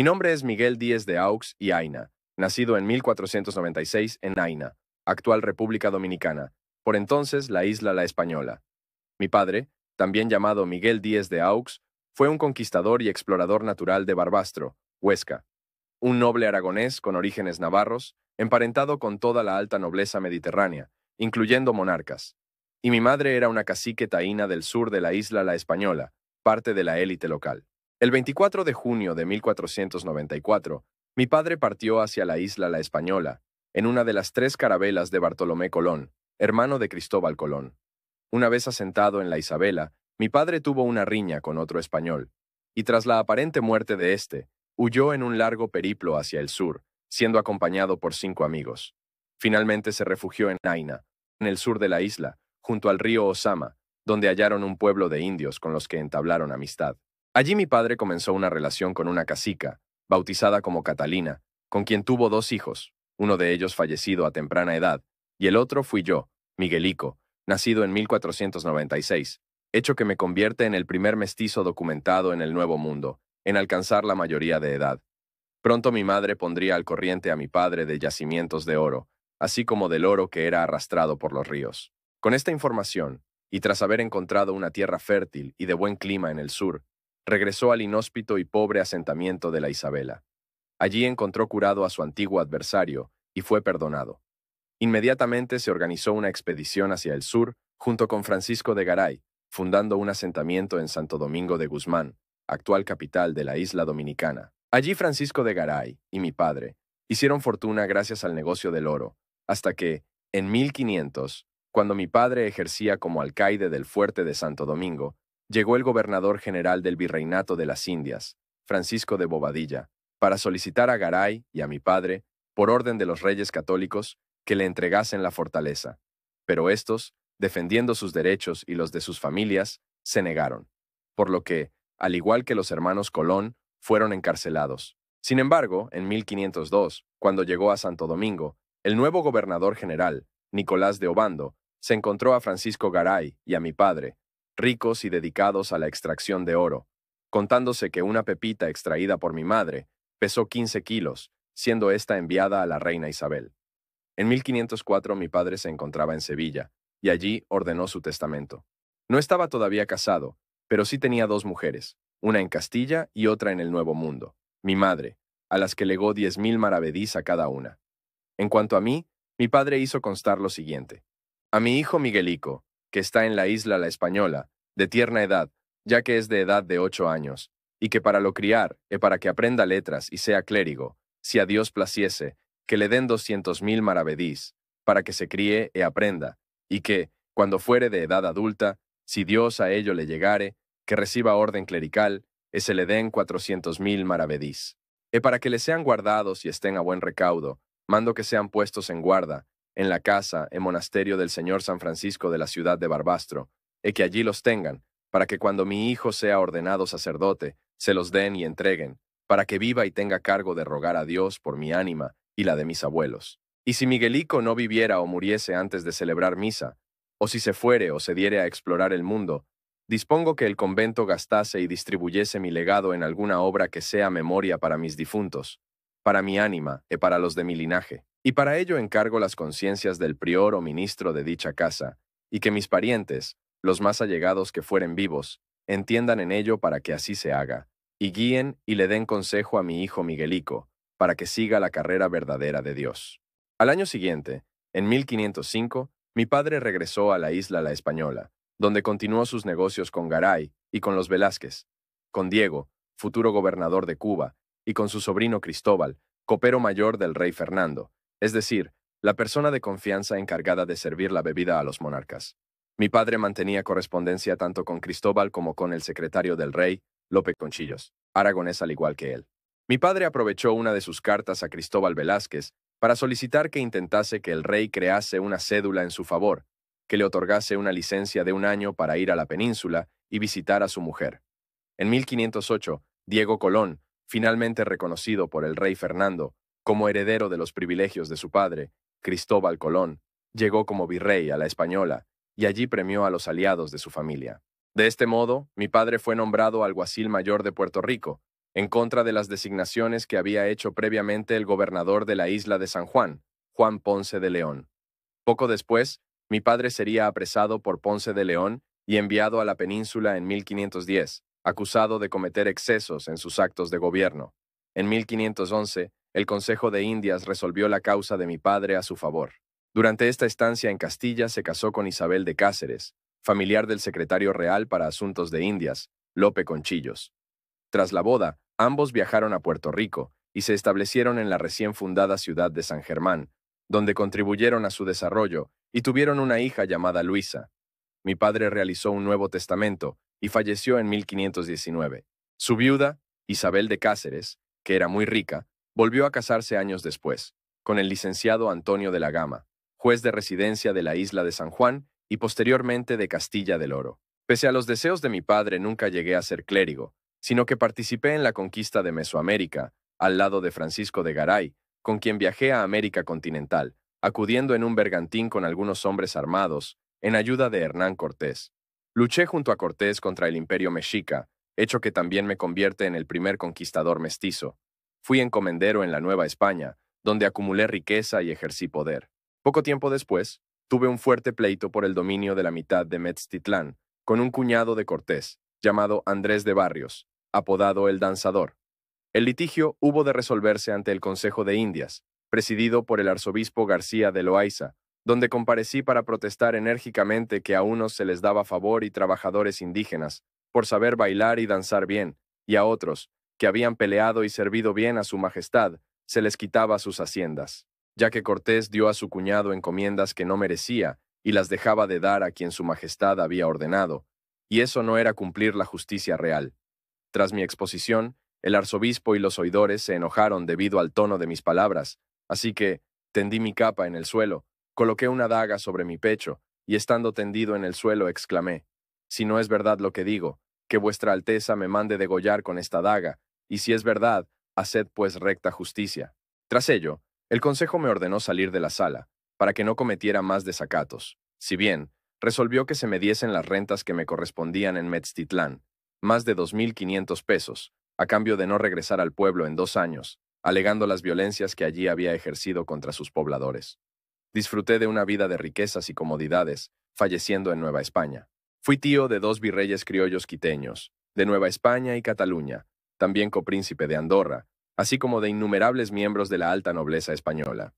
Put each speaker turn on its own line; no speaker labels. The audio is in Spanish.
Mi nombre es Miguel Díez Aux y Aina, nacido en 1496 en Aina, actual República Dominicana, por entonces la isla La Española. Mi padre, también llamado Miguel Díez Aux, fue un conquistador y explorador natural de Barbastro, Huesca, un noble aragonés con orígenes navarros, emparentado con toda la alta nobleza mediterránea, incluyendo monarcas. Y mi madre era una cacique taína del sur de la isla La Española, parte de la élite local. El 24 de junio de 1494, mi padre partió hacia la isla La Española, en una de las tres carabelas de Bartolomé Colón, hermano de Cristóbal Colón. Una vez asentado en la Isabela, mi padre tuvo una riña con otro español, y tras la aparente muerte de éste, huyó en un largo periplo hacia el sur, siendo acompañado por cinco amigos. Finalmente se refugió en Naina, en el sur de la isla, junto al río Osama, donde hallaron un pueblo de indios con los que entablaron amistad. Allí mi padre comenzó una relación con una casica, bautizada como Catalina, con quien tuvo dos hijos, uno de ellos fallecido a temprana edad, y el otro fui yo, Miguelico, nacido en 1496, hecho que me convierte en el primer mestizo documentado en el Nuevo Mundo, en alcanzar la mayoría de edad. Pronto mi madre pondría al corriente a mi padre de yacimientos de oro, así como del oro que era arrastrado por los ríos. Con esta información, y tras haber encontrado una tierra fértil y de buen clima en el sur, regresó al inhóspito y pobre asentamiento de la Isabela. Allí encontró curado a su antiguo adversario y fue perdonado. Inmediatamente se organizó una expedición hacia el sur junto con Francisco de Garay, fundando un asentamiento en Santo Domingo de Guzmán, actual capital de la isla dominicana. Allí Francisco de Garay y mi padre hicieron fortuna gracias al negocio del oro, hasta que, en 1500, cuando mi padre ejercía como alcaide del fuerte de Santo Domingo, llegó el gobernador general del Virreinato de las Indias, Francisco de Bobadilla, para solicitar a Garay y a mi padre, por orden de los reyes católicos, que le entregasen la fortaleza. Pero estos, defendiendo sus derechos y los de sus familias, se negaron, por lo que, al igual que los hermanos Colón, fueron encarcelados. Sin embargo, en 1502, cuando llegó a Santo Domingo, el nuevo gobernador general, Nicolás de Obando, se encontró a Francisco Garay y a mi padre, ricos y dedicados a la extracción de oro, contándose que una pepita extraída por mi madre pesó 15 kilos, siendo ésta enviada a la reina Isabel. En 1504 mi padre se encontraba en Sevilla, y allí ordenó su testamento. No estaba todavía casado, pero sí tenía dos mujeres, una en Castilla y otra en el Nuevo Mundo, mi madre, a las que legó 10.000 maravedís a cada una. En cuanto a mí, mi padre hizo constar lo siguiente. A mi hijo Miguelico, que está en la isla La Española, de tierna edad, ya que es de edad de ocho años, y que para lo criar, y eh, para que aprenda letras y sea clérigo, si a Dios placiese, que le den doscientos mil maravedís, para que se críe e aprenda, y que, cuando fuere de edad adulta, si Dios a ello le llegare, que reciba orden clerical, y eh, se le den cuatrocientos mil maravedís. Y eh, para que le sean guardados y estén a buen recaudo, mando que sean puestos en guarda, en la casa, en monasterio del Señor San Francisco de la ciudad de Barbastro, y que allí los tengan, para que cuando mi hijo sea ordenado sacerdote, se los den y entreguen, para que viva y tenga cargo de rogar a Dios por mi ánima y la de mis abuelos. Y si Miguelico no viviera o muriese antes de celebrar misa, o si se fuere o se diere a explorar el mundo, dispongo que el convento gastase y distribuyese mi legado en alguna obra que sea memoria para mis difuntos, para mi ánima y para los de mi linaje. Y para ello encargo las conciencias del prior o ministro de dicha casa, y que mis parientes, los más allegados que fueren vivos, entiendan en ello para que así se haga, y guíen y le den consejo a mi hijo Miguelico, para que siga la carrera verdadera de Dios. Al año siguiente, en 1505, mi padre regresó a la isla La Española, donde continuó sus negocios con Garay y con los Velázquez, con Diego, futuro gobernador de Cuba, y con su sobrino Cristóbal, copero mayor del rey Fernando, es decir, la persona de confianza encargada de servir la bebida a los monarcas. Mi padre mantenía correspondencia tanto con Cristóbal como con el secretario del rey, López Conchillos, aragonés al igual que él. Mi padre aprovechó una de sus cartas a Cristóbal Velázquez para solicitar que intentase que el rey crease una cédula en su favor, que le otorgase una licencia de un año para ir a la península y visitar a su mujer. En 1508, Diego Colón, finalmente reconocido por el rey Fernando como heredero de los privilegios de su padre, Cristóbal Colón, llegó como virrey a la Española y allí premió a los aliados de su familia. De este modo, mi padre fue nombrado alguacil mayor de Puerto Rico, en contra de las designaciones que había hecho previamente el gobernador de la isla de San Juan, Juan Ponce de León. Poco después, mi padre sería apresado por Ponce de León y enviado a la península en 1510, acusado de cometer excesos en sus actos de gobierno. En 1511, el Consejo de Indias resolvió la causa de mi padre a su favor. Durante esta estancia en Castilla se casó con Isabel de Cáceres, familiar del secretario real para Asuntos de Indias, Lope Conchillos. Tras la boda, ambos viajaron a Puerto Rico y se establecieron en la recién fundada ciudad de San Germán, donde contribuyeron a su desarrollo y tuvieron una hija llamada Luisa. Mi padre realizó un nuevo testamento y falleció en 1519. Su viuda, Isabel de Cáceres, que era muy rica, volvió a casarse años después, con el licenciado Antonio de la Gama, juez de residencia de la isla de San Juan y posteriormente de Castilla del Oro. Pese a los deseos de mi padre, nunca llegué a ser clérigo, sino que participé en la conquista de Mesoamérica, al lado de Francisco de Garay, con quien viajé a América continental, acudiendo en un bergantín con algunos hombres armados, en ayuda de Hernán Cortés. Luché junto a Cortés contra el imperio mexica, hecho que también me convierte en el primer conquistador mestizo. Fui encomendero en la Nueva España, donde acumulé riqueza y ejercí poder. Poco tiempo después, tuve un fuerte pleito por el dominio de la mitad de Metztitlán, con un cuñado de Cortés, llamado Andrés de Barrios, apodado el Danzador. El litigio hubo de resolverse ante el Consejo de Indias, presidido por el arzobispo García de Loaiza, donde comparecí para protestar enérgicamente que a unos se les daba favor y trabajadores indígenas por saber bailar y danzar bien, y a otros, que habían peleado y servido bien a su Majestad, se les quitaba sus haciendas, ya que Cortés dio a su cuñado encomiendas que no merecía y las dejaba de dar a quien su Majestad había ordenado, y eso no era cumplir la justicia real. Tras mi exposición, el arzobispo y los oidores se enojaron debido al tono de mis palabras, así que tendí mi capa en el suelo, Coloqué una daga sobre mi pecho, y estando tendido en el suelo exclamé, Si no es verdad lo que digo, que vuestra Alteza me mande degollar con esta daga, y si es verdad, haced pues recta justicia. Tras ello, el consejo me ordenó salir de la sala, para que no cometiera más desacatos, si bien, resolvió que se me diesen las rentas que me correspondían en Metztitlán, más de 2.500 pesos, a cambio de no regresar al pueblo en dos años, alegando las violencias que allí había ejercido contra sus pobladores. Disfruté de una vida de riquezas y comodidades, falleciendo en Nueva España. Fui tío de dos virreyes criollos quiteños, de Nueva España y Cataluña, también copríncipe de Andorra, así como de innumerables miembros de la alta nobleza española.